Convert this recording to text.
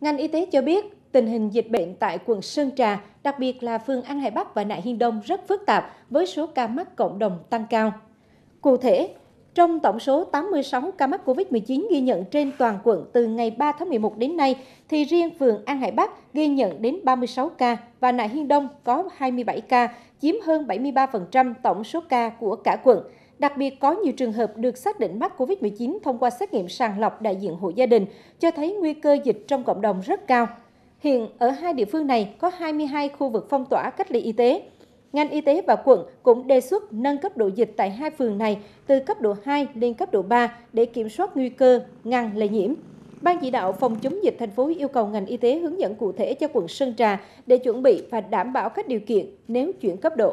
Ngành y tế cho biết, tình hình dịch bệnh tại quận Sơn Trà, đặc biệt là phường An Hải Bắc và Nại Hiên Đông rất phức tạp với số ca mắc cộng đồng tăng cao. Cụ thể, trong tổng số 86 ca mắc COVID-19 ghi nhận trên toàn quận từ ngày 3 tháng 11 đến nay, thì riêng phường An Hải Bắc ghi nhận đến 36 ca và Nại Hiên Đông có 27 ca, chiếm hơn 73% tổng số ca của cả quận. Đặc biệt có nhiều trường hợp được xác định mắc COVID-19 thông qua xét nghiệm sàng lọc đại diện hộ gia đình, cho thấy nguy cơ dịch trong cộng đồng rất cao. Hiện ở hai địa phương này có 22 khu vực phong tỏa cách ly y tế. Ngành y tế và quận cũng đề xuất nâng cấp độ dịch tại hai phường này từ cấp độ 2 lên cấp độ 3 để kiểm soát nguy cơ, ngăn lây nhiễm. Ban chỉ đạo phòng chống dịch thành phố yêu cầu ngành y tế hướng dẫn cụ thể cho quận Sơn Trà để chuẩn bị và đảm bảo các điều kiện nếu chuyển cấp độ.